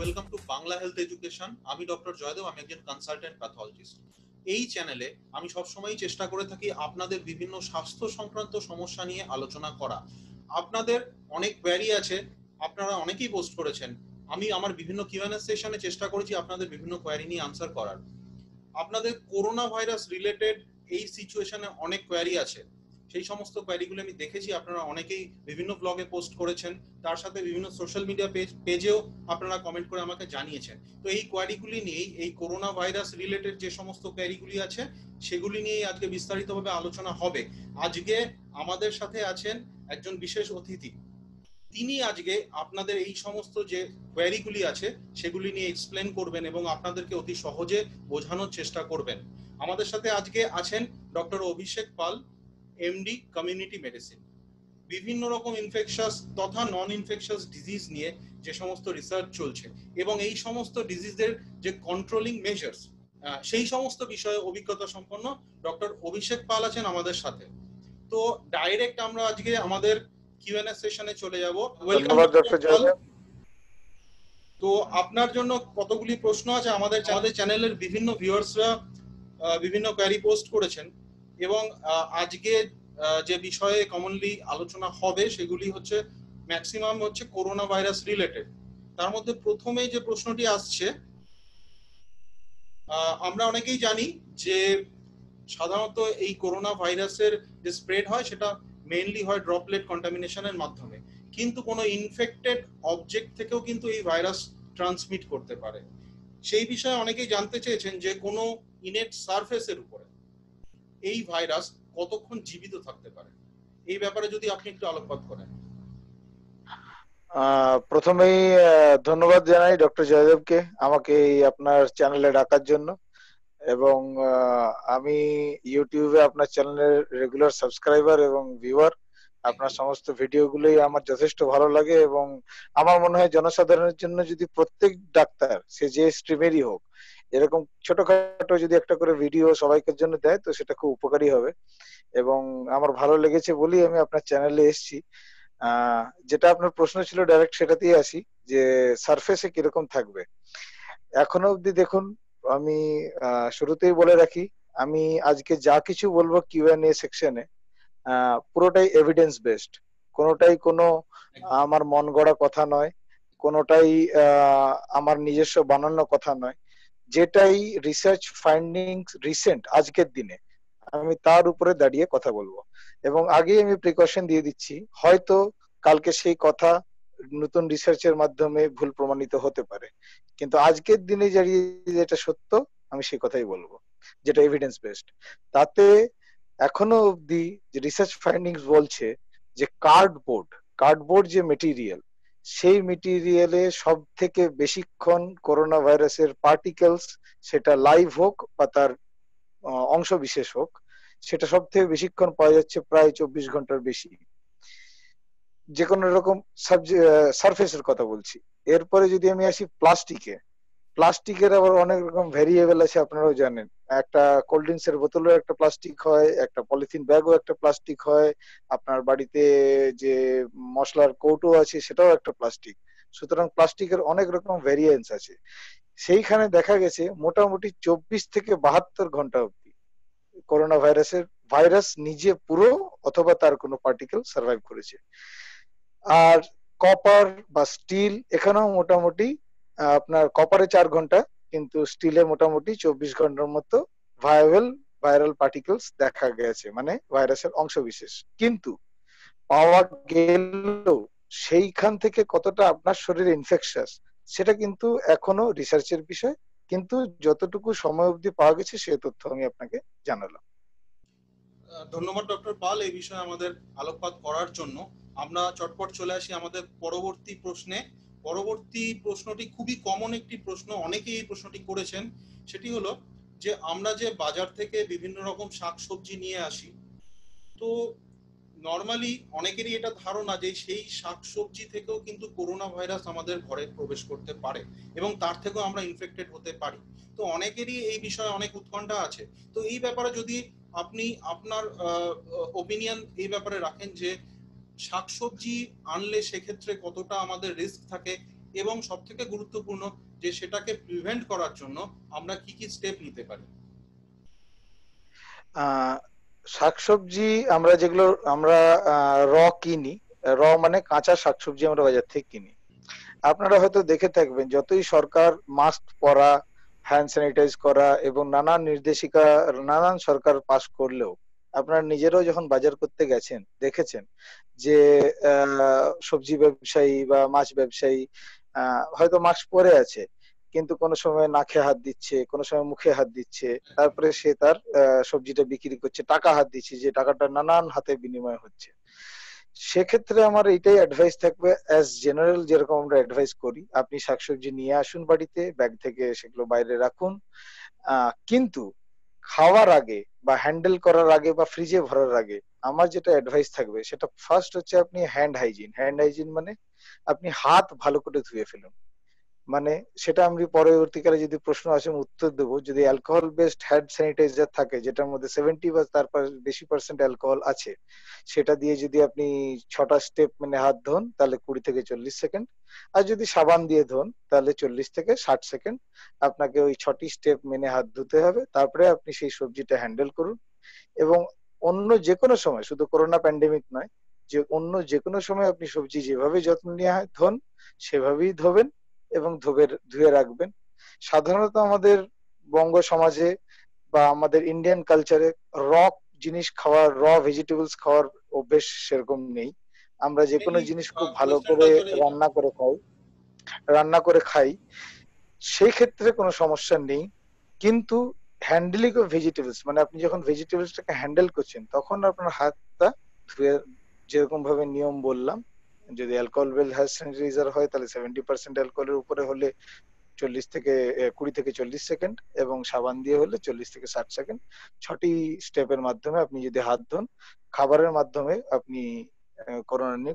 Welcome to Bangla health education আমি doctor Joydev আমি একজন কনসালটেন্ট প্যাথোলজিস্ট এই চ্যানেলে আমি সবসময়ই চেষ্টা করে থাকি আপনাদের বিভিন্ন স্বাস্থ্য সংক্রান্ত সমস্যা নিয়ে আলোচনা করা আপনাদের অনেক কোয়ারি আছে আপনারা অনেকেই পোস্ট করেছেন আমি আমার বিভিন্ন কিউএনএ সেশনে চেষ্টা করেছি আপনাদের বিভিন্ন কোয়ারি নিয়ে আনসার করার আপনাদের করোনা ভাইরাস রিলেটেড এই সিচুয়েশনে অনেক কোয়ারি আছে সেই সমস্ত কোয়ারিগুলো আমি দেখেছি আপনারা অনেকেই বিভিন্ন ব্লগে পোস্ট করেছেন তার সাথে বিভিন্ন সোশ্যাল মিডিয়া পেজ পেজেও আপনারা কমেন্ট করে আমাকে জানিয়েছেন তো এই কোয়ারিগুলি নিয়েই এই করোনা ভাইরাস রিলেটেড যে সমস্ত কোয়ারিগুলি আছে সেগুলি নিয়েই আজকে বিস্তারিতভাবে আলোচনা হবে আজকে আমাদের সাথে আছেন একজন বিশেষ অতিথি তিনি আজকে আপনাদের এই সমস্ত যে কোয়ারিগুলি আছে সেগুলি নিয়ে এক্সপ্লেন করবেন এবং আপনাদেরকে অতি সহজে বোঝানোর চেষ্টা করবেন আমাদের সাথে আজকে আছেন doctor Abhishek Pal MD community medicine বিভিন্ন রকম ইনফেকশাস তথা নন ইনফেকশাস ডিজিজ নিয়ে যে সমস্ত রিসার্চ চলছে এবং এই সমস্ত ডিজিজের যে কন্ট্রোলিং মেজার্স সেই সমস্ত বিষয়ে অভিজ্ঞতা সম্পন্ন ডক্টর অভিষেক পাল আছেন আমাদের সাথে তো ডাইরেক্ট আমরা আজকে আমাদের কিউএনএ সেশনে চলে যাব ওয়েলকাম তো আপনার জন্য কতগুলি প্রশ্ন আছে আমাদের আমাদের চ্যানেলের বিভিন্ন ভিউয়ার্সরা বিভিন্ন কোয়ারি পোস্ট করেছেন এবং আজকে যে বিষয়ে কমনলি আলোচনা হবে সেগুলি হচ্ছে ম্যাক্সিমাম হচ্ছে করোনা ভাইরাস রিলেটেড তার মধ্যে প্রথমেই যে প্রশ্নটি আসছে আমরা অনেকেই জানি যে সাধারণত এই করোনা ভাইরাসের যে স্প্রেড হয় সেটা মেইনলি হয় ড্রপলেট কন্টামিনেশনের মাধ্যমে কিন্তু কোনো ইনফেক্টেড অবজেক্ট থেকেও কিন্তু এই ভাইরাস ট্রান্সমিট করতে পারে সেই বিষয়ে অনেকেই জানতে চেয়েছেন যে কোনো ইনেট সারফেসের উপরে এই ভাইরাস কতক্ষণ জীবিত থাকতে পারে এই ব্যাপারে যদি আপনি একটু আলোকপাত করেন প্রথমেই ধন্যবাদ জানাই ডক্টর জয়দেবকে আমাকে আপনার চ্যানেলে ডাকার জন্য এবং আমি ইউটিউবে আপনার চ্যানেলের রেগুলার সাবস্ক্রাইবার এবং ভিউয়ার আপনার সমস্ত ভিডিওগুলোই আমার যথেষ্ট ভালো লাগে এবং আমার মনে হয় জনসাধারণের জন্য যদি প্রত্যেক ডাক্তার সে যে স্ট্রিমেরই হোক এরকম ছোটখাটো যদি একটা করে ভিডিও সবাইকার জন্য দেয় তো সেটা খুব উপকারী হবে এবং আমার ভালো লেগেছে বলি আমি আপনার চ্যানেলে এসছি যেটা আপনার প্রশ্ন ছিল ডাইরেক্ট সেটাতেই আসি যে সারফেসে কিরকম থাকবে এখনো অবধি দেখুন আমি শুরুতেই বলে রাখি আমি আজকে যা কিছু বলবো কিউ এন এ সেকশনে পুরোটাই এভিডেন্স বেসড কোনোটাই কোনো আমার মন গড়া কথা নয় কোনোটাই আমার নিজস্ব বানানো কথা নয় যেটাই রিসার্চ ফাইন্ডিং রিসেন্ট আজকের দিনে আমি তার উপরে দাঁড়িয়ে কথা বলবো এবং আগেই আমি প্রিকশন দিয়ে দিচ্ছি হয়তো কালকে সেই কথা নতুন রিসার্চের মাধ্যমে ভুল প্রমাণিত হতে পারে কিন্তু আজকের দিনে যেটা সত্য আমি সেই কথাই বলবো যেটা এভিডেন্স বেসড তাতে এখনো অবধি যে রিসার্চ ফাইন্ডিংস বলছে যে কার্ডবোর্ড কার্ডবোর্ড যে মেটেরিয়াল সেই মেটিরিয়ালে সব থেকে বেশিক্ষণ করোনা ভাইরাসের পার্টিকেলস সেটা লাইভ হোক বা তার অংশ বিশেষ হোক সেটা সব থেকে বেশিক্ষণ পাওয়া যাচ্ছে প্রায় চব্বিশ ঘন্টার বেশি যে কোনো রকম সারফেসের কথা বলছি এরপরে যদি আমি আসি প্লাস্টিকে প্লাস্টিকের আবার অনেক রকম ভেরিয়েবল আছে আপনারাও জানেন একটা কোল্ড ড্রিঙ্কস এর বোতলও একটা প্লাস্টিক হয় একটা পলিথিন ব্যাগও একটা প্লাস্টিক হয় আপনার বাড়িতে যে মশলার কৌটো আছে সেটাও একটা প্লাস্টিক সুতরাং প্লাস্টিকের অনেক রকম ভেরিয়েন্স আছে সেইখানে দেখা গেছে মোটামুটি চব্বিশ থেকে বাহাত্তর ঘন্টা অব্দি করোনা ভাইরাসের ভাইরাস নিজে পুরো অথবা তার কোনো পার্টিকেল সার্ভাইভ করেছে আর কপার বা স্টিল এখানেও মোটামুটি আপনার কপারে চার ঘন্টা কিন্তু স্টিলে মোটামুটি চব্বিশ ঘন্টার মতো ভায়াবেল ভাইরাল পার্টিকেলস দেখা গেছে মানে ভাইরাসের অংশ বিশেষ কিন্তু পাওয়া গেল সেইখান থেকে কতটা আপনার শরীরে ইনফেকশাস সেটা কিন্তু এখনো রিসার্চের বিষয় কিন্তু যতটুকু সময় অবধি পাওয়া গেছে সে তথ্য আমি আপনাকে জানালাম ধন্যবাদ ডক্টর পাল এই বিষয়ে আমাদের আলোকপাত করার জন্য আমরা চটপট চলে আসি আমাদের পরবর্তী প্রশ্নে পরবর্তী প্রশ্নটি খুবই কমন একটি প্রশ্ন অনেকেই এই প্রশ্নটি করেছেন সেটি হলো যে আমরা যে বাজার থেকে বিভিন্ন রকম শাকসবজি নিয়ে আসি তো নর্মালি অনেকেরই এটা ধারণা যে সেই শাকসবজি থেকেও কিন্তু করোনা ভাইরাস আমাদের ঘরে প্রবেশ করতে পারে এবং তার থেকেও আমরা ইনফেক্টেড হতে পারি তো অনেকেরই এই বিষয়ে অনেক উৎকণ্ঠা আছে তো এই ব্যাপারে যদি আপনি আপনার ওপিনিয়ন এই ব্যাপারে রাখেন যে শাকসবজি আনলে সেক্ষেত্রে কতটা আমাদের রিস্ক থাকে এবং সব থেকে গুরুত্বপূর্ণ যে সেটাকে প্রিভেন্ট করার জন্য আমরা কি কি স্টেপ নিতে পারি শাকসবজি আমরা যেগুলো আমরা র কিনি র মানে কাঁচা শাকসবজি আমরা বাজার থেকে কিনি আপনারা হয়তো দেখে থাকবেন যতই সরকার মাস্ক পরা হ্যান্ড স্যানিটাইজ করা এবং নানান নির্দেশিকা নানান সরকার পাশ করলেও আপনার নিজেরাও যখন বাজার করতে গেছেন দেখেছেন যে সবজি ব্যবসায়ী বা মাছ ব্যবসায়ী হয়তো মাস পরে আছে কিন্তু কোনো সময় নাকে হাত দিচ্ছে কোনো সময় মুখে হাত দিচ্ছে তারপরে সে তার সবজিটা বিক্রি করছে টাকা হাত দিচ্ছে যে টাকাটা নানান হাতে বিনিময় হচ্ছে সেক্ষেত্রে আমার এটাই অ্যাডভাইস থাকবে অ্যাজ জেনারেল যেরকম আমরা অ্যাডভাইস করি আপনি শাকসবজি নিয়ে আসুন বাড়িতে ব্যাগ থেকে সেগুলো বাইরে রাখুন কিন্তু খাওয়ার আগে বা হ্যান্ডেল করার আগে বা ফ্রিজে ভরার আগে আমার যেটা অ্যাডভাইস থাকবে সেটা ফার্স্ট হচ্ছে আপনি হ্যান্ড হাইজিন হ্যান্ড হাইজিন মানে আপনি হাত ভালো করে ধুয়ে ফেলুন মানে সেটা আমি পরবর্তীকালে যদি প্রশ্ন আসে উত্তর দেবো যদি অ্যালকোহল বেসড হ্যান্ড স্যানিটাইজার থাকে যেটার মধ্যে সেভেন্টি বা তার বেশি পার্সেন্ট অ্যালকোহল আছে সেটা দিয়ে যদি আপনি ছটা স্টেপ মানে হাত ধোন তাহলে কুড়ি থেকে চল্লিশ সেকেন্ড আর যদি সাবান দিয়ে ধোন তাহলে চল্লিশ থেকে ষাট সেকেন্ড আপনাকে ওই ছটি স্টেপ মেনে হাত ধুতে হবে তারপরে আপনি সেই সবজিটা হ্যান্ডেল করুন এবং অন্য যে কোনো সময় শুধু করোনা প্যান্ডেমিক নয় যে অন্য যে কোনো সময় আপনি সবজি যেভাবে যত্ন নেওয়া হয় ধোন সেভাবেই ধোবেন এবং ধুবের ধুয়ে রাখবেন সাধারণত আমাদের বঙ্গ সমাজে বা আমাদের ইন্ডিয়ান কালচারে র জিনিস খাওয়ার র ভেজিটেবলস খাওয়ার অভ্যেস সেরকম নেই আমরা যে কোনো জিনিস খুব ভালো করে রান্না করে খাই রান্না করে খাই সেই ক্ষেত্রে কোনো সমস্যা নেই কিন্তু হ্যান্ডেলিং অফ ভেজিটেবলস মানে আপনি যখন ভেজিটেবলসটাকে হ্যান্ডেল করছেন তখন আপনার হাতটা ধুয়ে যেরকম ভাবে নিয়ম বললাম যদি অ্যালকোহল বেল হ্যান্ড স্যানিটাইজার হয় তাহলে সেভেন্টি পার্সেন্ট অ্যালকোহলের উপরে হলে চল্লিশ থেকে কুড়ি থেকে চল্লিশ সেকেন্ড এবং সাবান দিয়ে হলে চল্লিশ থেকে ষাট সেকেন্ড ছটি স্টেপের মাধ্যমে আপনি যদি হাত ধোন খাবারের মাধ্যমে আপনি করোনা নিয়ে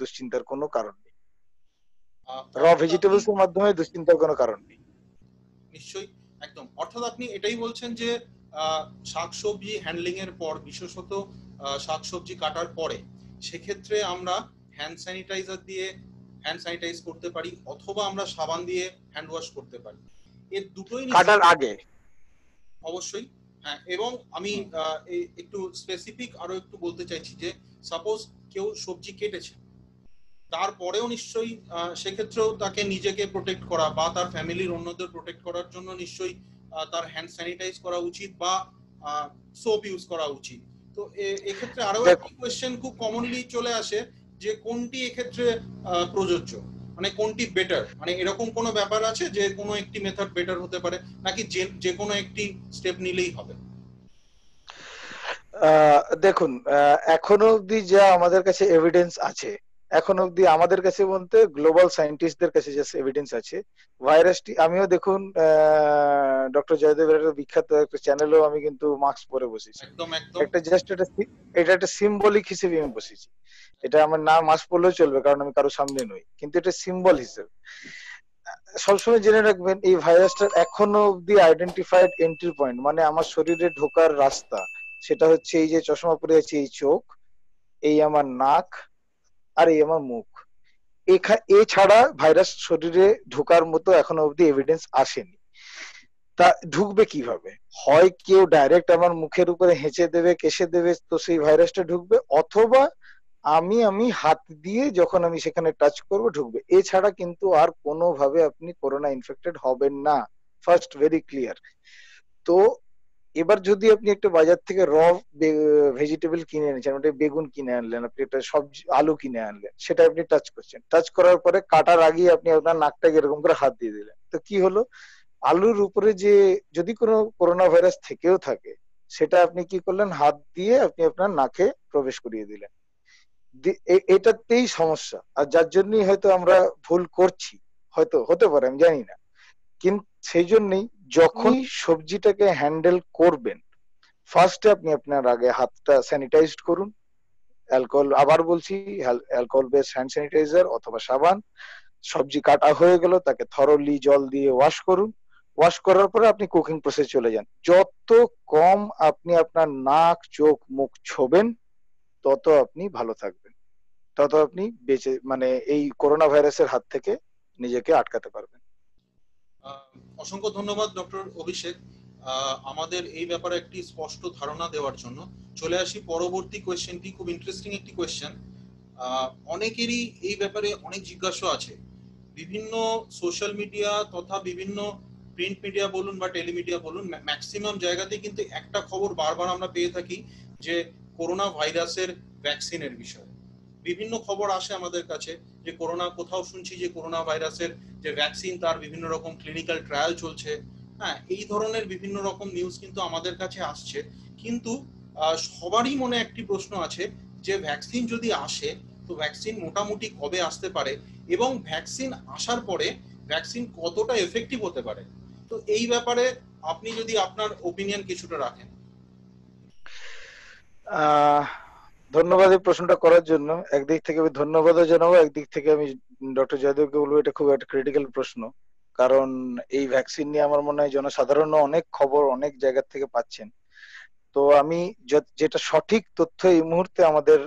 দুশ্চিন্তার কোনো কারণ নেই র ভেজিটেবলস এর মাধ্যমে দুশ্চিন্তার কোনো কারণ নেই নিশ্চয়ই একদম অর্থাৎ আপনি এটাই বলছেন যে শাকসবজি হ্যান্ডলিং এর পর বিশেষত শাকসবজি কাটার পরে সেক্ষেত্রে আমরা হ্যান্ড স্যানিটাইজার দিয়ে হ্যান্ড স্যানিটাইজ করতে পারি অথবা আমরা সাবান দিয়ে হ্যান্ড ওয়াশ করতে পারি এর দুটোই কাটার আগে অবশ্যই হ্যাঁ এবং আমি একটু স্পেসিফিক আরো একটু বলতে চাইছি যে সাপোজ কেউ সবজি কেটেছে তারপরেও নিশ্চয়ই সেক্ষেত্রেও তাকে নিজেকে প্রোটেক্ট করা বা তার ফ্যামিলির অন্যদের প্রোটেক্ট করার জন্য নিশ্চয়ই তার হ্যান্ড স্যানিটাইজ করা উচিত বা সোপ ইউজ করা উচিত তো এক্ষেত্রে আরো একটা কোয়েশ্চেন খুব কমনলি চলে আসে যে কোনটি এক্ষেত্রে প্রযোজ্য মানে কোনটি বেটার মানে এরকম কোনো ব্যাপার আছে যে কোনো একটি মেথড বেটার হতে পারে নাকি যে যে কোনো একটি স্টেপ নিলেই হবে দেখুন এখন অবধি যা আমাদের কাছে এভিডেন্স আছে এখন অবধি আমাদের কাছে বলতে গ্লোবাল সায়েন্টিস্টদের কাছে যে এভিডেন্স আছে ভাইরাসটি আমিও দেখুন ডক্টর জয়দেবের বিখ্যাত একটা চ্যানেলেও আমি কিন্তু মাস্ক পরে বসেছি একটা জাস্ট এটা এটা একটা সিম্বলিক হিসেবে আমি বসেছি এটা আমার নাম মাস পড়লেও চলবে কারণ আমি কারো সামনে নই কিন্তু এটা সিম্বল হিসেবে সবসময় জেনে রাখবেন এই ভাইরাসটার এখনো অব্দি আইডেন্টিফাইড এন্ট্রি পয়েন্ট মানে আমার শরীরে ঢোকার রাস্তা সেটা হচ্ছে এই যে চশমা পরে আছে এই চোখ এই আমার নাক আর এই আমার মুখ এছাড়া ভাইরাস শরীরে ঢোকার মতো এখনো অব্দি এভিডেন্স আসেনি তা ঢুকবে কিভাবে হয় কেউ ডাইরেক্ট আমার মুখের উপরে হেঁচে দেবে কেসে দেবে তো সেই ভাইরাসটা ঢুকবে অথবা আমি আমি হাত দিয়ে যখন আমি সেখানে টাচ করব ঢুকবে এছাড়া কিন্তু আর কোনোভাবে আপনি করোনা ইনফেক্টেড হবেন না ফার্স্ট ভেরি ক্লিয়ার তো এবার যদি আপনি একটা বাজার থেকে র ভেজিটেবল কিনে এনেছেন ওটা মানে বেগুন কিনে আনলেন আপনি একটা সবজি আলু কিনে আনলেন সেটা আপনি টাচ করছেন টাচ করার পরে কাটার আগে আপনি আপনার নাকটাকে এরকম করে হাত দিয়ে দিলেন তো কি হলো আলুর উপরে যে যদি কোনো করোনা ভাইরাস থেকেও থাকে সেটা আপনি কি করলেন হাত দিয়ে আপনি আপনার নাকে প্রবেশ করিয়ে দিলেন এটাতেই সমস্যা আর যার জন্যই হয়তো আমরা ভুল করছি হয়তো হতে পারে আমি জানি না কিন্তু সেই জন্যই যখন সবজিটাকে হ্যান্ডেল করবেন ফার্স্টে আপনি আপনার আগে হাতটা স্যানিটাইজ করুন অ্যালকোহল আবার বলছি অ্যালকোহল বেস হ্যান্ড স্যানিটাইজার অথবা সাবান সবজি কাটা হয়ে গেল তাকে থরলি জল দিয়ে ওয়াশ করুন ওয়াশ করার পরে আপনি কুকিং প্রসেস চলে যান যত কম আপনি আপনার নাক চোখ মুখ ছোবেন তত আপনি ভালো থাকবেন তত আপনি বেঁচে মানে এই করোনা ভাইরাসের হাত থেকে নিজেকে আটকাতে পারবেন অসংখ্য ধন্যবাদ ডক্টর অভিষেক আমাদের এই ব্যাপারে একটি স্পষ্ট ধারণা দেওয়ার জন্য চলে আসি পরবর্তী কোয়েশ্চেনটি খুব ইন্টারেস্টিং একটি কোয়েশ্চেন অনেকেরই এই ব্যাপারে অনেক জিজ্ঞাসা আছে বিভিন্ন সোশ্যাল মিডিয়া তথা বিভিন্ন প্রিন্ট মিডিয়া বলুন বা টেলিমিডিয়া বলুন ম্যাক্সিমাম জায়গাতে কিন্তু একটা খবর বারবার আমরা পেয়ে থাকি যে করোনা ভাইরাসের ভ্যাকসিনের বিষয়ে বিভিন্ন খবর আসে আমাদের কাছে যে করোনা কোথাও শুনছি যে করোনা ভাইরাসের যে ভ্যাকসিন তার বিভিন্ন রকম ক্লিনিক্যাল ট্রায়াল চলছে হ্যাঁ এই ধরনের বিভিন্ন রকম নিউজ কিন্তু আমাদের কাছে আসছে কিন্তু সবারই মনে একটি প্রশ্ন আছে যে ভ্যাকসিন যদি আসে তো ভ্যাকসিন মোটামুটি কবে আসতে পারে এবং ভ্যাকসিন আসার পরে ভ্যাকসিন কতটা এফেক্টিভ হতে পারে তো এই ব্যাপারে আপনি যদি আপনার ওপিনিয়ন কিছুটা রাখেন ধন্যবাদ এই প্রশ্নটা করার জন্য একদিক থেকে আমি ধন্যবাদও জানাবো একদিক থেকে আমি ডক্টর জয়দেবকে বলবো এটা খুব একটা ক্রিটিক্যাল প্রশ্ন কারণ এই ভ্যাকসিন নিয়ে আমার মনে হয় জনসাধারণ অনেক খবর অনেক জায়গা থেকে পাচ্ছেন তো আমি যেটা সঠিক তথ্য এই মুহূর্তে আমাদের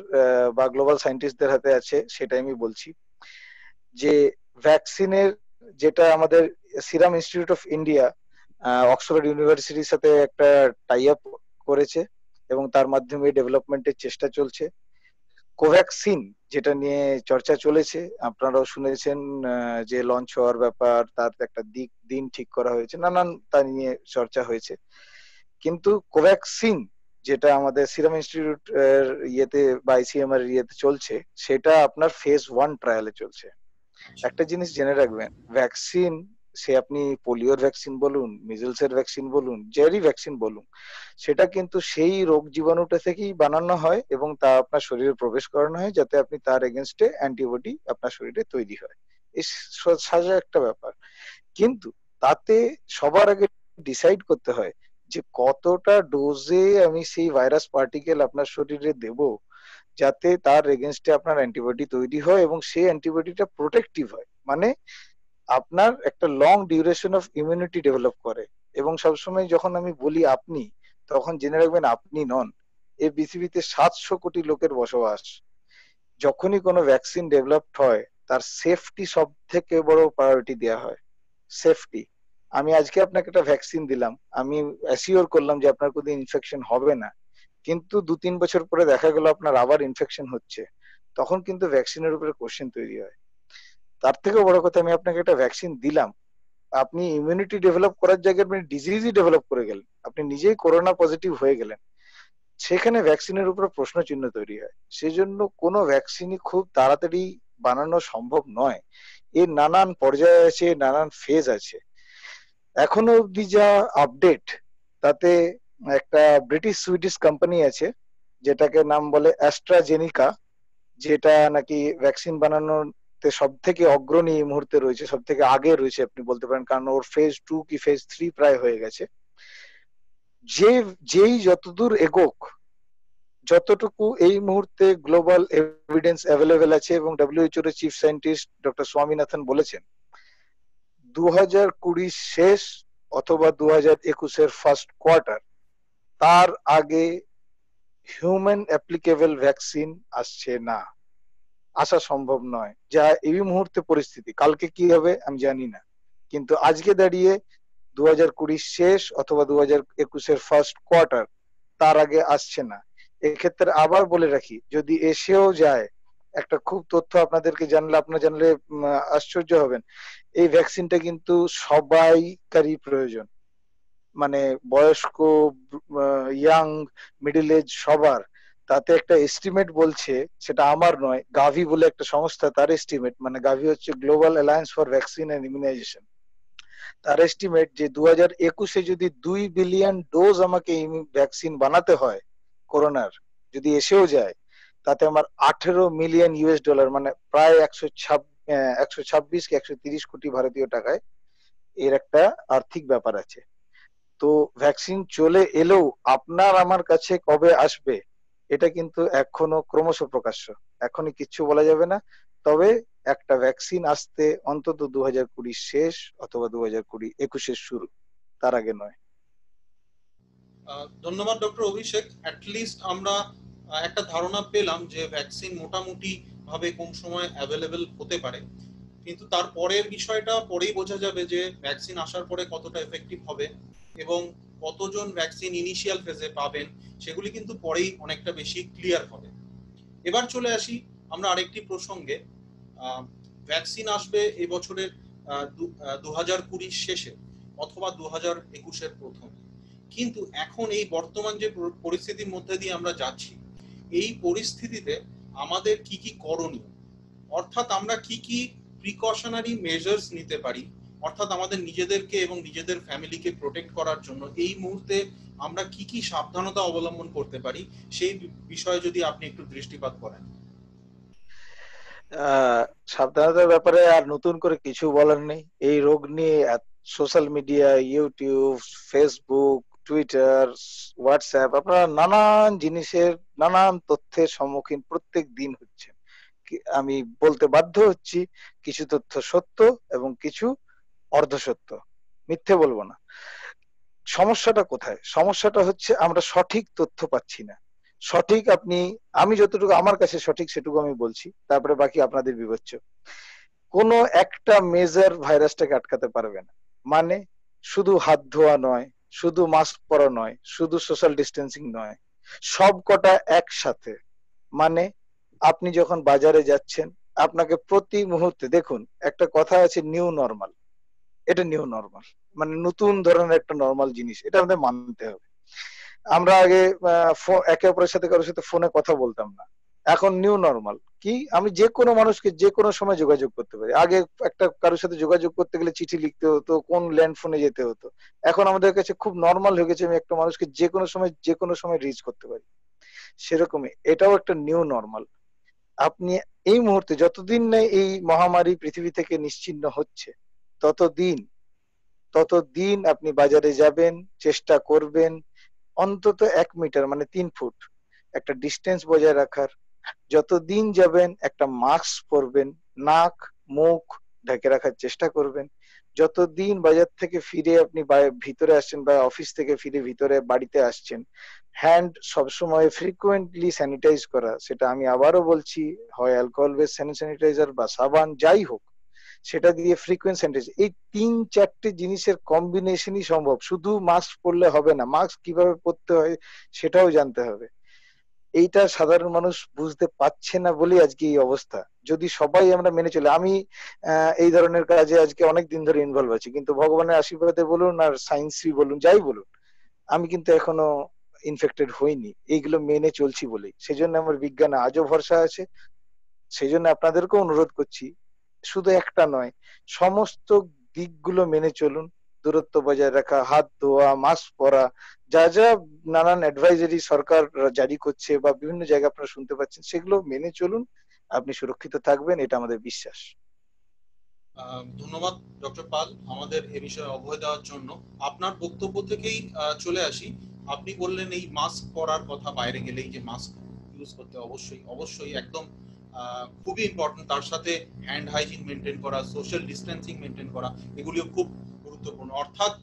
বা গ্লোবাল সায়েন্টিস্টদের হাতে আছে সেটাই আমি বলছি যে ভ্যাকসিনের যেটা আমাদের Serum Institute of India Oxford ইউনিভার্সিটির সাথে একটা টাই আপ করেছে এবং তার মাধ্যমে ডেভেলপমেন্টের চেষ্টা চলছে কোভ্যাক্সিন যেটা নিয়ে চর্চা চলেছে আপনারাও শুনেছেন যে লঞ্চ হওয়ার ব্যাপার তার একটা দিক দিন ঠিক করা হয়েছে নানান তা নিয়ে চর্চা হয়েছে কিন্তু কোভ্যাক্সিন যেটা আমাদের সিরাম ইনস্টিটিউট এর ইয়েতে বা এর ইয়েতে চলছে সেটা আপনার ফেজ ওয়ান ট্রায়ালে চলছে আচ্ছা। একটা জিনিস জেনে রাখবেন ভ্যাকসিন সে আপনি পোলিওর ভ্যাকসিন বলুন মিজলস এর ভ্যাকসিন বলুন জেরি ভ্যাকসিন বলুন সেটা কিন্তু সেই রোগ জীবাণুটা থেকেই বানানো হয় এবং তা আপনার শরীরে প্রবেশ করানো হয় যাতে আপনি তার এগেনস্টে অ্যান্টিবডি আপনার শরীরে তৈরি হয় এই সাজা একটা ব্যাপার কিন্তু তাতে সবার আগে ডিসাইড করতে হয় যে কতটা ডোজে আমি সেই ভাইরাস পার্টিকেল আপনার শরীরে দেব যাতে তার এগেনস্টে আপনার অ্যান্টিবডি তৈরি হয় এবং সেই অ্যান্টিবডিটা প্রোটেক্টিভ হয় মানে আপনার একটা long duration of immunity develop করে এবং সবসময় যখন আমি বলি আপনি তখন জেনে রাখবেন আপনি নন এই পৃথিবীতে সাতশো কোটি লোকের বসবাস যখনই কোনো ভ্যাকসিন ডেভেলপড হয় তার সেফটি সব থেকে বড় প্রায়োরিটি দেওয়া হয় সেফটি আমি আজকে আপনাকে একটা ভ্যাকসিন দিলাম আমি অ্যাসিওর করলাম যে আপনার কোনো ইনফেকশন হবে না কিন্তু দু তিন বছর পরে দেখা গেল আপনার আবার ইনফেকশন হচ্ছে তখন কিন্তু ভ্যাকসিনের উপরে কোশ্চেন তৈরি হয় তার থেকেও বড় কথা আমি আপনাকে একটা ভ্যাকসিন দিলাম আপনি ইমিউনিটি ডেভেলপ করার জায়গায় আপনি ডিজিজই ডেভেলপ করে গেলেন আপনি নিজেই করোনা পজিটিভ হয়ে গেলেন সেখানে ভ্যাকসিনের উপর প্রশ্ন চিহ্ন তৈরি হয় সেজন্য কোনো ভ্যাকসিনই খুব তাড়াতাড়ি বানানো সম্ভব নয় এর নানান পর্যায়ে আছে নানান ফেজ আছে এখনো অব্দি যা আপডেট তাতে একটা ব্রিটিশ সুইডিশ কোম্পানি আছে যেটাকে নাম বলে অ্যাস্ট্রাজেনিকা যেটা নাকি ভ্যাকসিন বানানোর মুহূর্তে সব থেকে অগ্রণী এই মুহূর্তে রয়েছে সব থেকে আগে রয়েছে আপনি বলতে পারেন কারণ ওর ফেজ টু কি ফেজ থ্রি প্রায় হয়ে গেছে যে যেই যতদূর এগোক যতটুকু এই মুহূর্তে গ্লোবাল এভিডেন্স অ্যাভেলেবেল আছে এবং ডাব্লিউএইচওর এর চিফ সায়েন্টিস্ট ডক্টর স্বামীনাথন বলেছেন দু শেষ অথবা দু হাজার একুশের ফার্স্ট কোয়ার্টার তার আগে হিউম্যান অ্যাপ্লিকেবল ভ্যাকসিন আসছে না আসা সম্ভব নয় যা এই মুহূর্তে পরিস্থিতি কালকে কি হবে আমি জানি না কিন্তু আজকে দাঁড়িয়ে দু হাজার কুড়ির শেষ অথবা দু হাজার একুশের ফার্স্ট কোয়ার্টার তার আগে আসছে না এক্ষেত্রে আবার বলে রাখি যদি এসেও যায় একটা খুব তথ্য আপনাদেরকে জানলে আপনার জানলে আশ্চর্য হবেন এই ভ্যাকসিনটা কিন্তু সবাইকারই প্রয়োজন মানে বয়স্ক ইয়াং মিডিল এজ সবার তাতে একটা এস্টিমেট বলছে সেটা আমার নয় গাভি বলে একটা সংস্থা তার এস্টিমেট মানে গাভি হচ্ছে global alliance for vaccine and immunization তার এস্টিমেট যে দু হাজার একুশে যদি দুই বিলিয়ন ডোজ আমাকে ভ্যাকসিন বানাতে হয় করোনার যদি এসেও যায় তাতে আমার আঠেরো মিলিয়ন ইউএস ডলার মানে প্রায় একশো একশো ছাব্বিশ কি একশো তিরিশ কোটি ভারতীয় টাকায় এর একটা আর্থিক ব্যাপার আছে তো ভ্যাকসিন চলে এলেও আপনার আমার কাছে কবে আসবে এটা কিন্তু এখনো ক্রমশ প্রকাশ্য এখনই কিচ্ছু বলা যাবে না তবে একটা ভ্যাকসিন আসতে অন্তত দু হাজার কুড়ি শেষ অথবা দু হাজার কুড়ি একুশের শুরু তার আগে নয় ধন্যবাদ ডক্টর অভিষেক অ্যাটলিস্ট আমরা একটা ধারণা পেলাম যে ভ্যাকসিন মোটামুটি ভাবে কোন সময় অ্যাভেলেবেল হতে পারে কিন্তু তার পরের বিষয়টা পরেই বোঝা যাবে যে ভ্যাকসিন আসার পরে কতটা এফেক্টিভ হবে এবং কতজন ভ্যাকসিন ইনিশিয়াল ফেজে পাবেন সেগুলি কিন্তু পরেই অনেকটা বেশি ক্লিয়ার হবে এবার চলে আসি আমরা আরেকটি প্রসঙ্গে ভ্যাকসিন আসবে এবছরের দু হাজার কুড়ির শেষে অথবা দু হাজার একুশের প্রথমে কিন্তু এখন এই বর্তমান যে পরিস্থিতির মধ্যে দিয়ে আমরা যাচ্ছি এই পরিস্থিতিতে আমাদের কি কি করণীয় অর্থাৎ আমরা কি কি প্রিকশনারি মেজার্স নিতে পারি অর্থাৎ আমাদের নিজেদেরকে এবং নিজেদের ফ্যামিলিকে প্রোটেক্ট করার জন্য এই মুহূর্তে আমরা কি কি সাবধানতা অবলম্বন করতে পারি সেই বিষয়ে যদি আপনি একটু দৃষ্টিপাত করেন সাবধানতার ব্যাপারে আর নতুন করে কিছু বলার নেই এই রোগ নিয়ে social media YouTube Facebook Twitter WhatsApp আপনারা নানান জিনিসের নানান তথ্যের সম্মুখীন প্রত্যেক দিন হচ্ছে আমি বলতে বাধ্য হচ্ছি কিছু তথ্য সত্য এবং কিছু অর্ধসত্য মিথ্যে বলবো না সমস্যাটা কোথায় সমস্যাটা হচ্ছে আমরা সঠিক তথ্য পাচ্ছি না সঠিক আপনি আমি যতটুকু আমার কাছে সঠিক সেটুকু আমি বলছি তারপরে বাকি আপনাদের বিবেচ্য কোনো একটা মেজার ভাইরাসটাকে আটকাতে পারবে না মানে শুধু হাত ধোয়া নয় শুধু মাস্ক পরা নয় শুধু সোশ্যাল ডিস্টেন্সিং নয় সব কটা একসাথে মানে আপনি যখন বাজারে যাচ্ছেন আপনাকে প্রতি মুহূর্তে দেখুন একটা কথা আছে নিউ নর্মাল এটা নিউ নর্মাল মানে নতুন ধরনের একটা নর্মাল জিনিস এটা আমাদের মানতে হবে আমরা আগে একে অপরের সাথে কারোর সাথে ফোনে কথা বলতাম না এখন নিউ নর্মাল কি আমি যে কোনো মানুষকে যে কোনো সময় যোগাযোগ করতে পারি আগে একটা কারোর সাথে যোগাযোগ করতে গেলে চিঠি লিখতে হতো কোন ল্যান্ড ফোনে যেতে হতো এখন আমাদের কাছে খুব নর্মাল হয়ে গেছে আমি একটা মানুষকে যে কোনো সময় যে কোনো সময় রিচ করতে পারি সেরকমই এটাও একটা নিউ নর্মাল আপনি এই মুহূর্তে যতদিন না এই মহামারী পৃথিবী থেকে নিশ্চিন্ন হচ্ছে ততদিন ততদিন আপনি বাজারে যাবেন চেষ্টা করবেন অন্তত এক মিটার মানে তিন ফুট একটা ডিস্টেন্স বজায় রাখার যতদিন যাবেন একটা মাস্ক পরবেন নাক মুখ ঢেকে রাখার চেষ্টা করবেন যতদিন বাজার থেকে ফিরে আপনি ভিতরে আসছেন বা অফিস থেকে ফিরে ভিতরে বাড়িতে আসছেন হ্যান্ড সবসময় ফ্রিকুয়েন্টলি স্যানিটাইজ করা সেটা আমি আবারও বলছি হয় অ্যালকোহল বেস স্যানিটাইজার বা সাবান যাই হোক সেটা দিয়ে ফ্রিকোয়েন্ট সেন্টেন্স এই তিন চারটে জিনিসের কম্বিনেশনই সম্ভব শুধু মাস্ক পরলে হবে না মাস্ক কিভাবে পরতে হয় সেটাও জানতে হবে এইটা সাধারণ মানুষ বুঝতে পারছে না বলেই আজকে এই অবস্থা যদি সবাই আমরা মেনে চলে আমি এই ধরনের কাজে আজকে অনেক দিন ধরে ইনভলভ আছি কিন্তু ভগবানের আশীর্বাদে বলুন আর সায়েন্সই বলুন যাই বলুন আমি কিন্তু এখনো ইনফেক্টেড হইনি এইগুলো মেনে চলছি বলেই সেজন্য আমার বিজ্ঞানে আজও ভরসা আছে সেই জন্য আপনাদেরকেও অনুরোধ করছি শুধু একটা নয় সমস্ত দিকগুলো মেনে চলুন দূরত্ব বজায় রাখা হাত ধোয়া মাস্ক পরা যা যা নানান অ্যাডভাইজারি সরকার জারি করছে বা বিভিন্ন জায়গা আপনারা শুনতে পাচ্ছেন সেগুলো মেনে চলুন আপনি সুরক্ষিত থাকবেন এটা আমাদের বিশ্বাস ধন্যবাদ ডক্টর পাল আমাদের এ বিষয়ে অবহে দেওয়ার জন্য আপনার বক্তব্য থেকেই চলে আসি আপনি বললেন এই মাস্ক পরার কথা বাইরে গেলেই যে মাস্ক ইউজ করতে অবশ্যই অবশ্যই একদম খুবই ইম্পর্টেন্ট তার সাথে হ্যান্ড হাইজিন মেনটেন করা সোশ্যাল ডিস্টেন্সিং মেনটেন করা এগুলিও খুব গুরুত্বপূর্ণ অর্থাৎ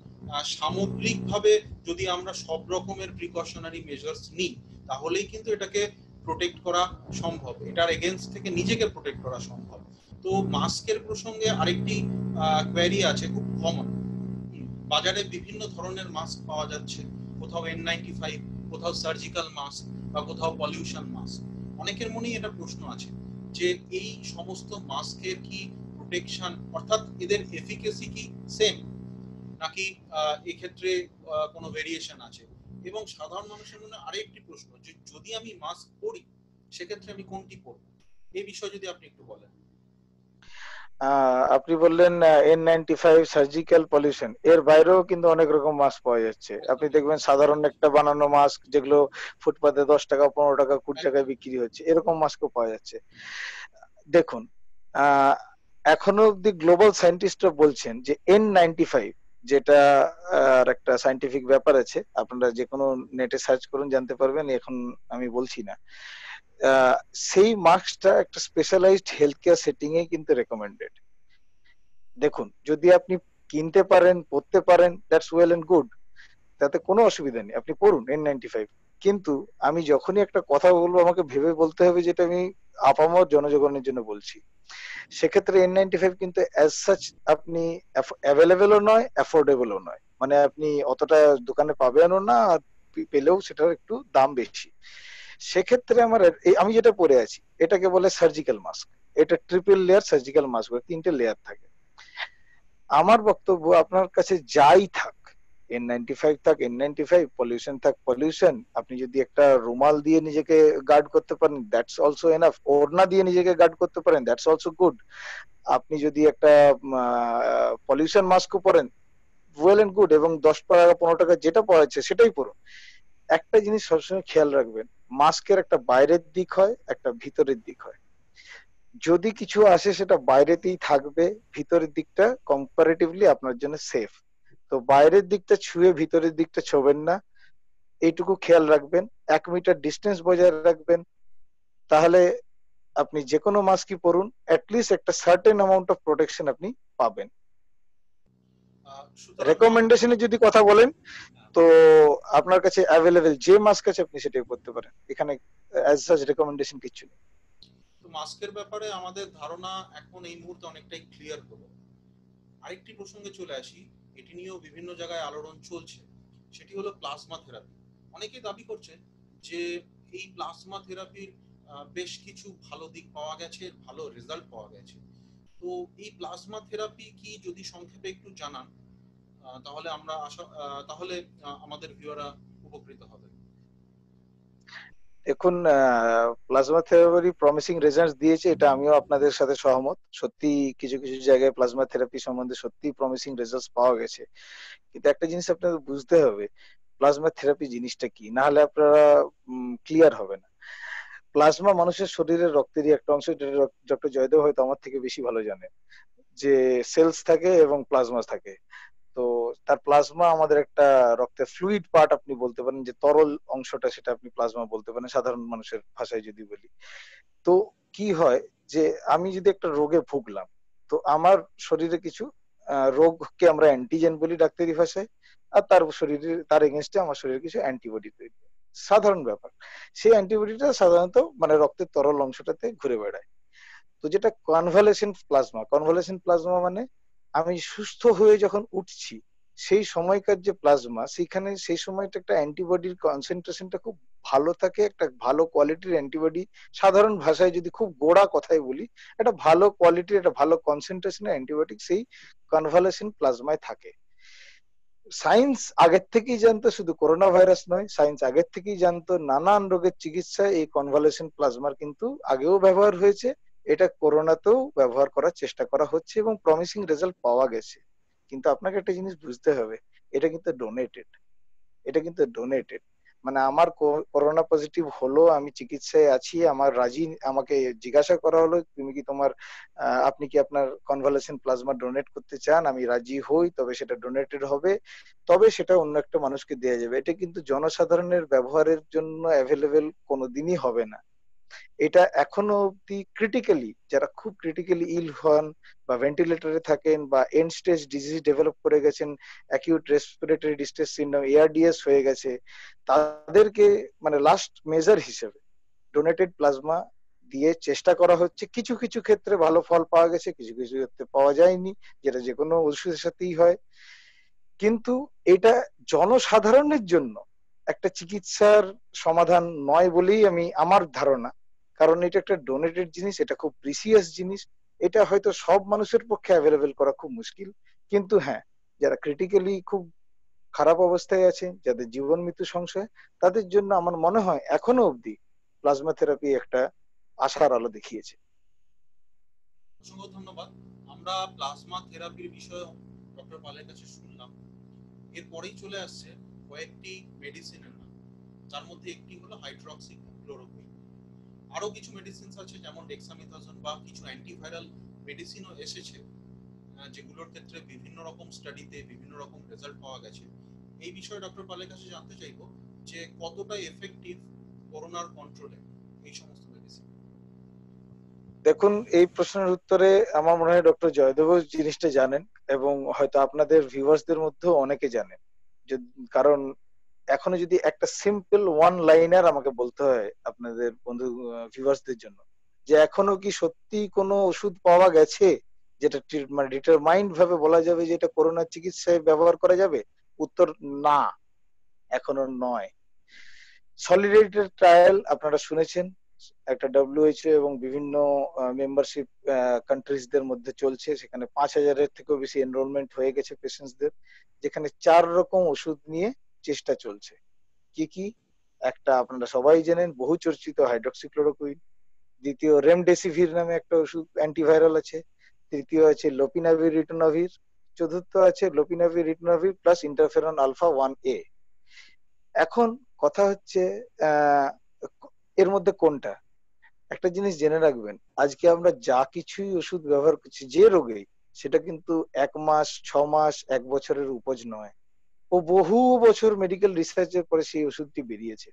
সামগ্রিকভাবে যদি আমরা সব রকমের প্রিকশনারি মেজার্স নিই তাহলেই কিন্তু এটাকে প্রোটেক্ট করা সম্ভব এটার এগেনস্ট থেকে নিজেকে প্রোটেক্ট করা সম্ভব তো মাস্কের প্রসঙ্গে আরেকটি কোয়ারি আছে খুব কমন বাজারে বিভিন্ন ধরনের মাস্ক পাওয়া যাচ্ছে কোথাও এন নাইনটি ফাইভ কোথাও সার্জিক্যাল মাস্ক বা কোথাও পলিউশন মাস্ক অনেকের মনেই এটা প্রশ্ন আছে যে এই সমস্ত মাস্কের কি প্রোটেকশন অর্থাৎ এদের এফিকেসি কি সেম নাকি এক্ষেত্রে কোনো ভেরিয়েশন আছে এবং সাধারণ মানুষের মনে আরেকটি প্রশ্ন যে যদি আমি মাস্ক পরি সেক্ষেত্রে আমি কোনটি পরব এই বিষয়ে যদি আপনি একটু বলেন আপনি বললেন N ninety five surgical pollution এর বাইরেও কিন্তু অনেক রকম মাস্ক পাওয়া যাচ্ছে আপনি দেখবেন সাধারণ একটা বানানো মাস্ক যেগুলো ফুটপাতে দশ টাকা পনেরো টাকা কুড়ি টাকায় বিক্রি হচ্ছে এরকম মাস্কও পাওয়া যাচ্ছে দেখুন এখনো অব্দি গ্লোবাল সায়েন্টিস্টরা বলছেন যে এন নাইনটি ফাইভ যেটা আর একটা সাইন্টিফিক ব্যাপার আছে আপনারা যে কোনো নেটে সার্চ করুন জানতে পারবেন এখন আমি বলছি না সেই মাস্কটা একটা স্পেশালাইজড হেলথ কেয়ার সেটিং এ কিন্তু রেকমেন্ডেড দেখুন যদি আপনি কিনতে পারেন পড়তে পারেন দ্যাটস ওয়েল এন্ড গুড তাতে কোনো অসুবিধা নেই আপনি পড়ুন এন নাইনটি ফাইভ কিন্তু আমি যখনই একটা কথা বলবো আমাকে ভেবে বলতে হবে যেটা আমি আপামর জনজগণের জন্য বলছি সেক্ষেত্রে এন নাইনটি ফাইভ কিন্তু অ্যাজ সাচ আপনি অ্যাভেলেবেলও নয় অ্যাফোর্ডেবলও নয় মানে আপনি অতটা দোকানে পাবেনও না পেলেও সেটার একটু দাম বেশি সেক্ষেত্রে আমার আমি যেটা পরে আছি এটাকে বলে সার্জিক্যাল মাস্ক এটা ট্রিপল লেয়ার সার্জিক্যাল মাস্ক তিনটে লেয়ার থাকে আমার বক্তব্য আপনার কাছে যাই থাক এন নাইনটি ফাইভ থাক এন নাইনটি ফাইভ পলিউশন থাক পলিউশন আপনি যদি একটা রুমাল দিয়ে নিজেকে গার্ড করতে পারেন দ্যাটস অলসো এনাফ ওড়না দিয়ে নিজেকে গার্ড করতে পারেন দ্যাটস অলসো গুড আপনি যদি একটা পলিউশন মাস্কও পরেন ওয়েল এন্ড গুড এবং দশ টাকা পনেরো টাকা যেটা পাওয়া সেটাই পড়ুন একটা জিনিস সবসময় খেয়াল রাখবেন মাস্কের একটা বাইরের দিক হয় একটা ভিতরের দিক হয় যদি কিছু আসে সেটা বাইরেতেই থাকবে ভিতরের দিকটা কম্পারেটিভলি আপনার জন্য সেফ তো বাইরের দিকটা ছুঁয়ে ভিতরের দিকটা ছোবেন না এইটুকু খেয়াল রাখবেন এক মিটার ডিস্টেন্স বজায় রাখবেন তাহলে আপনি যে কোনো মাস্কই পরুন অ্যাটলিস্ট একটা সার্টেন অ্যামাউন্ট অফ প্রোটেকশন আপনি পাবেন রেকমেন্ডেশনে যদি কথা বলেন তো আপনার কাছে অ্যাভেলেবেল যে মাস্ক আছে আপনি সেটাই করতে পারেন এখানে অ্যাজ সাজ রেকমেন্ডেশন কিছু নেই তো মাস্কের ব্যাপারে আমাদের ধারণা এখন এই মুহূর্তে অনেকটাই ক্লিয়ার হলো আরেকটি প্রসঙ্গে চলে আসি এটি নিয়েও বিভিন্ন জায়গায় আলোড়ন চলছে সেটি হলো প্লাজমা থেরাপি অনেকে দাবি করছে যে এই প্লাজমা থেরাপির বেশ কিছু ভালো দিক পাওয়া গেছে ভালো রেজাল্ট পাওয়া গেছে তো এই প্লাজমা থেরাপি কি যদি সংক্ষেপে একটু জানান তাহলে আমরা তাহলে আমাদের ভিউয়াররা উপকৃত হবে দেখুন প্লাজমা থেরাপি প্রমিসিং রেজাল্ট দিয়েছে এটা আমিও আপনাদের সাথে সহমত সত্যি কিছু কিছু জায়গায় প্লাজমা থেরাপি সম্বন্ধে সত্যি প্রমিসিং রেজাল্ট পাওয়া গেছে কিন্তু একটা জিনিস আপনাদের বুঝতে হবে প্লাজমা থেরাপি জিনিসটা কি না হলে আপনারা ক্লিয়ার হবে না প্লাজমা মানুষের শরীরের রক্তেরই একটা অংশ ডক্টর জয়দেব হয়তো আমার থেকে বেশি ভালো জানে যে সেলস থাকে এবং প্লাজমা থাকে তো তার প্লাজমা আমাদের একটা রক্তের ফ্লুইড পার্ট আপনি বলতে পারেন যে তরল অংশটা সেটা আপনি প্লাজমা বলতে পারেন সাধারণ মানুষের ভাষায় যদি বলি তো কি হয় যে আমি যদি একটা রোগে ভুগলাম তো আমার শরীরে কিছু রোগকে আমরা অ্যান্টিজেন বলি ডাক্তারি ভাষায় আর তার শরীরে তার এগেনস্টে আমার শরীরে কিছু অ্যান্টিবডি তৈরি সাধারণ ব্যাপার সেই অ্যান্টিবডিটা সাধারণত মানে রক্তের তরল অংশটাতে ঘুরে বেড়ায় তো যেটা কনভালেসেন্ট প্লাজমা কনভালেসেন্ট প্লাজমা মানে আমি সুস্থ হয়ে যখন উঠছি সেই সময়কার যে প্লাজমা সেখানে সেই সময়টা একটা অ্যান্টিবডির কনসেন্ট্রেশনটা খুব ভালো থাকে একটা ভালো কোয়ালিটির অ্যান্টিবডি সাধারণ ভাষায় যদি খুব গোড়া কথায় বলি একটা ভালো কোয়ালিটির একটা ভালো কনসেন্ট্রেশনের অ্যান্টিবায়োটিক সেই কনভালেসেন্ট প্লাজমায় থাকে সায়েন্স আগের থেকেই জানতো শুধু করোনা ভাইরাস নয় সায়েন্স আগের থেকেই জানতো নানান রোগের চিকিৎসায় এই কনভালেসেন্ট প্লাজমার কিন্তু আগেও ব্যবহার হয়েছে এটা করোনাতেও ব্যবহার করার চেষ্টা করা হচ্ছে এবং প্রমিসিং রেজাল্ট পাওয়া গেছে কিন্তু আপনাকে একটা জিনিস বুঝতে হবে এটা কিন্তু ডোনেটেড এটা কিন্তু ডোনেটেড মানে আমার করোনা পজিটিভ হলো আমি চিকিৎসায় আছি আমার রাজি আমাকে জিজ্ঞাসা করা হলো তুমি কি তোমার আপনি কি আপনার কনভালেসেন্ট প্লাজমা ডোনেট করতে চান আমি রাজি হই তবে সেটা ডোনেটেড হবে তবে সেটা অন্য একটা মানুষকে দেওয়া যাবে এটা কিন্তু জনসাধারণের ব্যবহারের জন্য অ্যাভেলেবেল কোনোদিনই হবে না এটা এখনো অব্দি ক্রিটিক্যালি যারা খুব ক্রিটিক্যালি ইল হন বা ভেন্টিলেটরে থাকেন বা এন্ড স্টেজ ডিজিজ ডেভেলপ করে গেছেন acute respiratory distress syndrome ARDS হয়ে গেছে তাদেরকে মানে লাস্ট মেজার হিসেবে ডোনেটেড প্লাজমা দিয়ে চেষ্টা করা হচ্ছে কিছু কিছু ক্ষেত্রে ভালো ফল পাওয়া গেছে কিছু কিছু ক্ষেত্রে পাওয়া যায়নি যেটা যে কোনো ওষুধের সাথেই হয় কিন্তু এটা জনসাধারণের জন্য একটা চিকিৎসার সমাধান নয় বলেই আমি আমার ধারণা কারণ এটা একটা ডোনেটেড জিনিস এটা খুব প্রিসিয়াস জিনিস এটা হয়তো সব মানুষের পক্ষে অ্যাভেলেবেল করা খুব মুশকিল কিন্তু হ্যাঁ যারা ক্রিটিক্যালি খুব খারাপ অবস্থায় আছে যাদের জীবন মৃত্যু সংশয় তাদের জন্য আমার মনে হয় এখনো অবধি প্লাজমা থেরাপি একটা আশার আলো দেখিয়েছে অসংখ্য ধন্যবাদ আমরা প্লাজমা থেরাপির বিষয়ে ডক্টর পালের কাছে শুনলাম এরপরেই চলে আসছে কয়েকটি মেডিসিনের নাম যার মধ্যে একটি হলো হাইড্রক্সি ক্লোরোকুইন আরো কিছু মেডিসিনস আছে যেমন ডেক্সামিথাজন বা কিছু অ্যান্টিভাইরাল মেডিসিনও এসেছে যেগুলোর ক্ষেত্রে বিভিন্ন রকম স্টাডিতে বিভিন্ন রকম রেজাল্ট পাওয়া গেছে এই বিষয়ে ডক্টর পালের কাছে জানতে চাইবো যে কতটা এফেক্টিভ করোনার কন্ট্রোলে এই সমস্ত মেডিসিন দেখুন এই প্রশ্নের উত্তরে আমার মনে হয় ডক্টর জয়দেব জিনিসটা জানেন এবং হয়তো আপনাদের ভিউয়ার্সদের মধ্যেও অনেকে জানেন কারণ এখনো যদি একটা সিম্পল ওয়ান লাইনার আমাকে বলতে হয় আপনাদের বন্ধু ভিউয়ার্সদের জন্য যে এখনো কি সত্যি কোনো ওষুধ পাওয়া গেছে যেটা মানে ডিটারমাইন্ড ভাবে বলা যাবে যে এটা করোনা চিকিৎসায় ব্যবহার করা যাবে উত্তর না এখনো নয় সলিডারিটির ট্রায়াল আপনারা শুনেছেন একটা ডব্লিউএইচও এবং বিভিন্ন মেম্বারশিপ কান্ট্রিজদের মধ্যে চলছে সেখানে পাঁচ হাজারের থেকেও বেশি এনরোলমেন্ট হয়ে গেছে পেশেন্টসদের যেখানে চার রকম ওষুধ নিয়ে চেষ্টা চলছে কি কি একটা আপনারা সবাই জেনেন বহু চর্চিত হাইড্রক্সিক্লোরোকুইন দ্বিতীয় রেমডেসিভির নামে একটা ওষুধ অ্যান্টিভাইরাল আছে তৃতীয় আছে লোপিনাভির রিটোনাভির চতুর্থ আছে lopinavir ritonavir plus interferon alpha one A এখন কথা হচ্ছে এর মধ্যে কোনটা একটা জিনিস জেনে রাখবেন আজকে আমরা যা কিছুই ওষুধ ব্যবহার করছি যে রোগে সেটা কিন্তু এক মাস ছ মাস এক বছরের উপজ নয় ও বহু বছর মেডিকেল রিসার্চ এর পরে সেই ওষুধটি বেরিয়েছে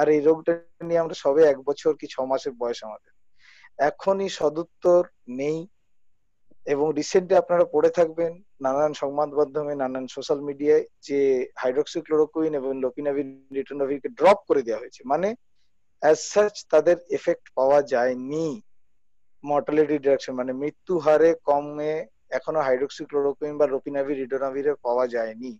আর এই রোগটা নিয়ে আমরা সবে এক বছর কি ছ মাসের বয়স আমাদের এখনই সদুত্তর নেই এবং রিসেন্টলি আপনারা পড়ে থাকবেন নানান সংবাদ মাধ্যমে নানান সোশ্যাল মিডিয়ায় যে হাইড্রোক্সিক্লোরোকুইন এবং লোপিনাভিন রিটোনাভিনকে ড্রপ করে দেওয়া হয়েছে মানে অ্যাজ সাচ তাদের এফেক্ট পাওয়া যায়নি মর্টালিটি ডিডাকশন মানে মৃত্যু হারে কমে এখনো হাইড্রোক্সিক্লোরোকুইন বা রোপিনাভির রিডোনাভিরে পাওয়া যায়নি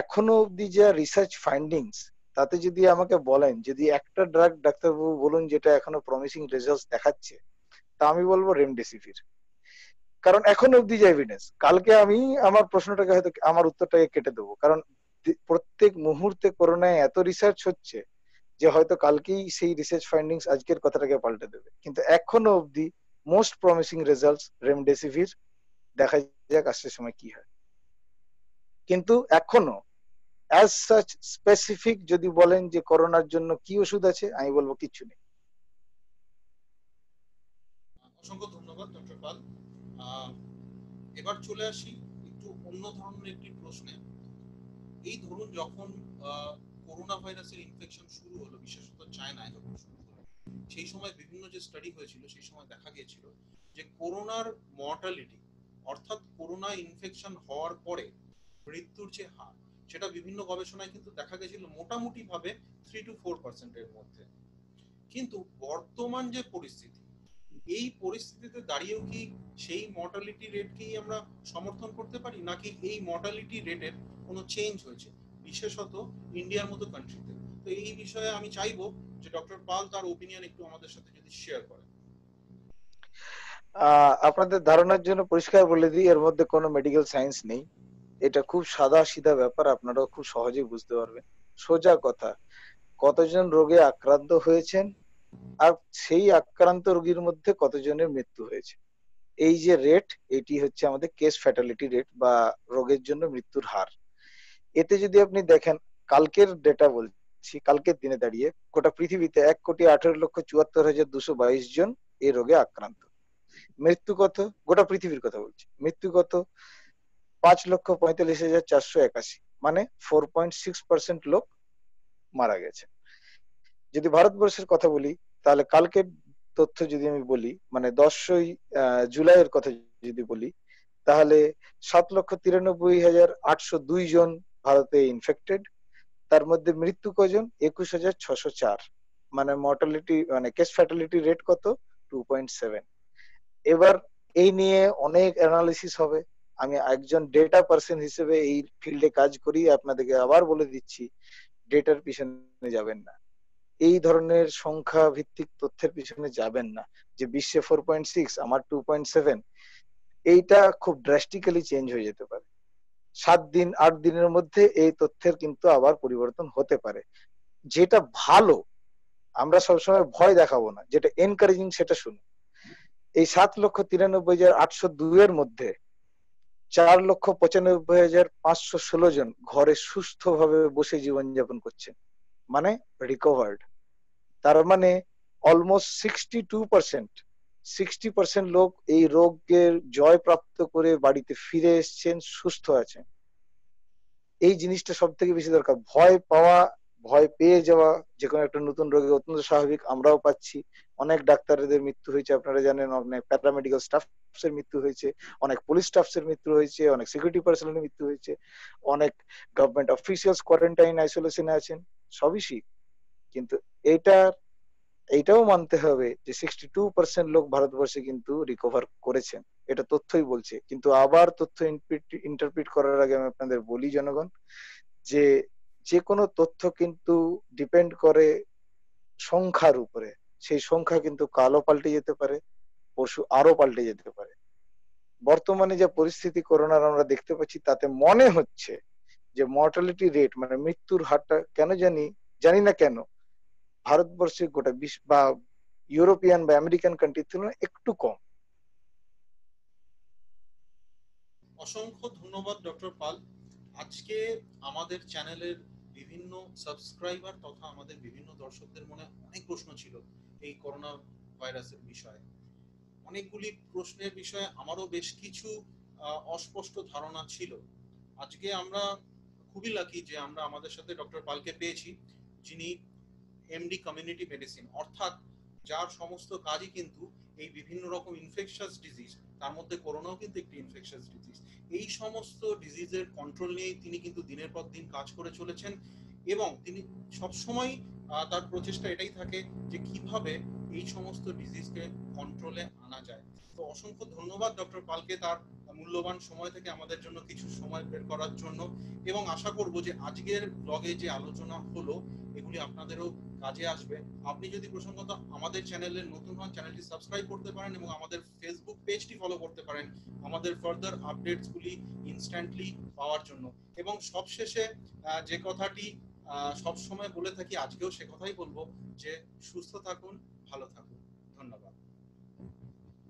এখনো অব্দি যা রিসার্চ ফাইন্ডিংস তাতে যদি আমাকে বলেন যদি একটা ড্রাগ ডাক্তারবাবু বলুন যেটা এখনো প্রমিসিং রেজাল্ট দেখাচ্ছে তা আমি বলবো রেমডেসিভির কারণ এখন অব্দি যে এভিডেন্স কালকে আমি আমার প্রশ্নটাকে হয়তো আমার উত্তরটাকে কেটে দেবো কারণ প্রত্যেক মুহূর্তে করোনায় এত রিসার্চ হচ্ছে যে হয়তো কালকেই সেই রিসার্চ ফাইন্ডিংস আজকের কথাটাকে পাল্টে দেবে কিন্তু এখনো অব্দি মোস্ট প্রমিসিং রেজাল্টস রেমডেসিভির দেখা যাক আসছে সময় কি হয় কিন্তু এখনো অ্যাজ সাচ স্পেসিফিক যদি বলেন যে করোনার জন্য কি ওষুধ আছে আমি বলবো কিছু নেই অসংখ্য ধন্যবাদ ডক্টর পাল এবার চলে আসি একটু অন্য ধরনের একটি প্রশ্নে এই ধরুন যখন করোনা ভাইরাসের ইনফেকশন শুরু হলো বিশেষত চায়নায় যখন সেই সময় বিভিন্ন যে স্টাডি হয়েছিল সেই সময় দেখা গিয়েছিল যে করোনার মর্টালিটি অর্থাৎ করোনা ইনফেকশন হওয়ার পরে মৃত্যুর যে হার সেটা বিভিন্ন গবেষণায় কিন্তু দেখা গেছিল মোটামুটি ভাবে থ্রি টু ফোর পার্সেন্টের মধ্যে কিন্তু বর্তমান যে পরিস্থিতি এই পরিস্থিতিতে দাঁড়িয়েও কি সেই মর্টালিটি রেটকেই আমরা সমর্থন করতে পারি নাকি এই মর্টালিটি রেটের কোনো চেঞ্জ হয়েছে বিশেষত ইন্ডিয়ার মতো কান্ট্রিতে তো এই বিষয়ে আমি চাইবো যে ডক্টর পাল তার ওপিনিয়ন একটু আমাদের সাথে যদি শেয়ার করেন আপনাদের ধারণার জন্য পরিষ্কার বলে দিই এর মধ্যে কোনো মেডিকেল সায়েন্স নেই এটা খুব সাদা সিধা ব্যাপার আপনারাও খুব সহজে বুঝতে পারবেন সোজা কথা কতজন রোগে আক্রান্ত হয়েছেন আর সেই আক্রান্ত রোগীর মধ্যে কতজনের মৃত্যু হয়েছে এই যে রেট এটি হচ্ছে আমাদের কেস ফ্যাটালিটি রেট বা রোগের জন্য মৃত্যুর হার এতে যদি আপনি দেখেন কালকের ডেটা বলছি কালকের দিনে দাঁড়িয়ে গোটা পৃথিবীতে এক কোটি আঠেরো লক্ষ চুয়াত্তর হাজার দুশো বাইশ জন এই রোগে আক্রান্ত মৃত্যু কত গোটা পৃথিবীর কথা বলছি মৃত্যু কত পাঁচ লক্ষ পঁয়তাল্লিশ হাজার চারশো একাশি মানে ফোর পয়েন্ট সিক্স পার্সেন্ট লোক মারা গেছে যদি ভারতবর্ষের কথা বলি তাহলে কালকের তথ্য যদি আমি বলি মানে দশই জুলাইয়ের কথা যদি বলি তাহলে সাত লক্ষ তিরানব্বই হাজার আটশো দুই জন ভারতে ইনফেক্টেড তার মধ্যে মৃত্যু কজন একুশ হাজার ছশো চার মানে মর্টালিটি মানে কেস ফ্যাটালিটি রেট কত টু পয়েন্ট সেভেন এবার এই নিয়ে অনেক অ্যানালিসিস হবে আমি একজন ডেটা পার্সন হিসেবে এই ফিল্ডে কাজ করি আপনাদেরকে আবার বলে দিচ্ছি ডেটার পিছনে যাবেন না এই ধরনের সংখ্যা ভিত্তিক তথ্যের পিছনে যাবেন না যে বিশ্বে ফোর পয়েন্ট সিক্স আমার টু পয়েন্ট সেভেন এইটা খুব ড্রাস্টিক্যালি চেঞ্জ হয়ে যেতে পারে সাত দিন আট দিনের মধ্যে এই তথ্যের কিন্তু আবার পরিবর্তন হতে পারে যেটা ভালো আমরা সবসময় ভয় দেখাবো না যেটা এনকারেজিং সেটা শুনি এই সাত লক্ষ তিরানব্বই হাজার আটশো দুই এর মধ্যে চার লক্ষ পঁচানব্বই হাজার পাঁচশো ষোলো জন ঘরে সুস্থভাবে বসে জীবনযাপন করছেন মানে রিকভার্ড তার মানে almost sixty two percent sixty percent লোক এই রোগের জয় প্রাপ্ত করে বাড়িতে ফিরে এসছেন সুস্থ আছেন এই জিনিসটা সব থেকে বেশি দরকার ভয় পাওয়া ভয় পেয়ে যাওয়া যে কোনো একটা নতুন রোগে অত্যন্ত স্বাভাবিক আমরাও পাচ্ছি অনেক ডাক্তারদের মৃত্যু হয়েছে আপনারা জানেন অনেক প্যারামেডিক্যাল স্টাফ এর মৃত্যু হয়েছে অনেক পুলিশ স্টাফ এর মৃত্যু হয়েছে অনেক সিকিউরিটি পার্সনের মৃত্যু হয়েছে অনেক গভর্নমেন্ট অফিসিয়ালস কোয়ারেন্টাইন আইসোলেশনে আছেন সবই শিখ কিন্তু এটা এইটাও মানতে হবে যে সিক্সটি টু পার্সেন্ট লোক ভারতবর্ষে কিন্তু রিকভার করেছেন এটা তথ্যই বলছে কিন্তু আবার তথ্য ইন্টারপ্রিট করার আগে আমি আপনাদের বলি জনগণ যে যে কোনো তথ্য কিন্তু ডিপেন্ড করে সংখ্যার উপরে সেই সংখ্যা কিন্তু কালো পাল্টে যেতে পারে পশু আরো পাল্টে যেতে পারে বর্তমানে যে পরিস্থিতি করোনার আমরা দেখতে পাচ্ছি তাতে মনে হচ্ছে যে মর্টালিটি রেট মানে মৃত্যুর হারটা কেন জানি জানি না কেন ভারতবর্ষের গোটা বিশ বা ইউরোপিয়ান বা আমেরিকান কান্ট্রির তুলনায় একটু কম অসংখ্য ধন্যবাদ ডক্টর পাল আজকে আমাদের চ্যানেলের বিভিন্ন সাবস্ক্রাইবার তথা আমাদের বিভিন্ন দর্শকদের মনে অনেক প্রশ্ন ছিল এই করোনা ভাইরাসের বিষয়ে অনেকগুলি প্রশ্নের বিষয়ে আমারও বেশ কিছু অস্পষ্ট ধারণা ছিল আজকে আমরা খুবই লাকি যে আমরা আমাদের সাথে ডক্টর পালকে পেয়েছি যিনি এমডি কমিউনিটি মেডিসিন অর্থাৎ যার সমস্ত কাজই কিন্তু এই বিভিন্ন রকম ইনফেকশাস ডিজিজ তার মধ্যে করোনাও কিন্তু একটি ইনফেকশাস ডিজিজ এই সমস্ত ডিজিজের কন্ট্রোল নিয়েই তিনি কিন্তু দিনের পর দিন কাজ করে চলেছেন এবং তিনি সবসময় তার প্রচেষ্টা এটাই থাকে যে কিভাবে এই সমস্ত ডিজিজকে কন্ট্রোলে আনা যায় তো অসংখ্য ধন্যবাদ ডক্টর পালকে তার মূল্যবান সময় থেকে আমাদের জন্য কিছু সময় বের করার জন্য এবং আশা করব যে আজকের ব্লগে যে আলোচনা হলো এগুলি আপনাদেরও কাজে আসবে আপনি যদি প্রসঙ্গত আমাদের চ্যানেলে নতুন হন চ্যানেলটি সাবস্ক্রাইব করতে পারেন এবং আমাদের ফেসবুক পেজটি ফলো করতে পারেন আমাদের ফার্দার আপডেটসগুলি ইনস্ট্যান্টলি পাওয়ার জন্য এবং সবশেষে যে কথাটি সব সময় বলে থাকি আজকেও সে কথাই বলবো যে সুস্থ থাকুন ভালো থাকুন ধন্যবাদ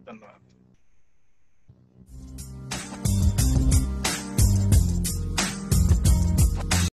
ধন্যবাদ